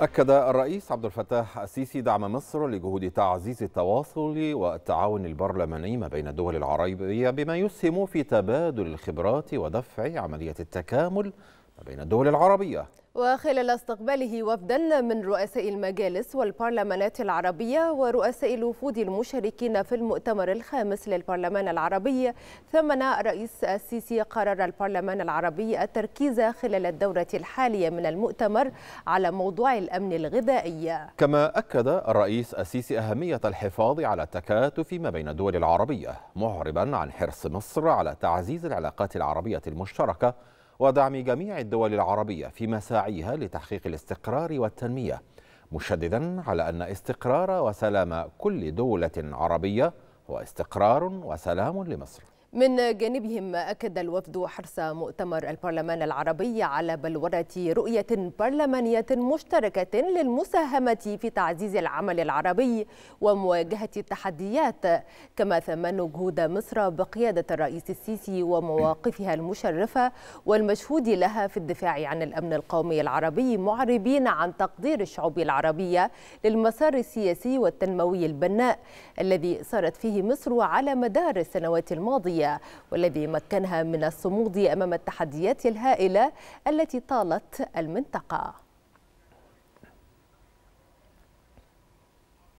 أكد الرئيس عبد الفتاح السيسي دعم مصر لجهود تعزيز التواصل والتعاون البرلماني ما بين الدول العربية بما يسهم في تبادل الخبرات ودفع عملية التكامل ما بين الدول العربية وخلال استقباله وفدا من رؤساء المجالس والبرلمانات العربية ورؤساء الوفود المشاركين في المؤتمر الخامس للبرلمان العربي ثمن رئيس السيسي قرار البرلمان العربي التركيز خلال الدورة الحالية من المؤتمر على موضوع الأمن الغذائي كما أكد الرئيس السيسي أهمية الحفاظ على التكاتف ما بين الدول العربية معربا عن حرص مصر على تعزيز العلاقات العربية المشتركة ودعم جميع الدول العربية في مساعيها لتحقيق الاستقرار والتنمية مشددا على أن استقرار وسلام كل دولة عربية هو استقرار وسلام لمصر من جانبهم أكد الوفد حرص مؤتمر البرلمان العربي على بلورة رؤية برلمانية مشتركة للمساهمة في تعزيز العمل العربي ومواجهة التحديات كما ثمنوا جهود مصر بقيادة الرئيس السيسي ومواقفها المشرفة والمشهود لها في الدفاع عن الأمن القومي العربي معربين عن تقدير الشعوب العربية للمسار السياسي والتنموي البناء الذي سارت فيه مصر على مدار السنوات الماضية والذي مكنها من الصمود أمام التحديات الهائلة التي طالت المنطقة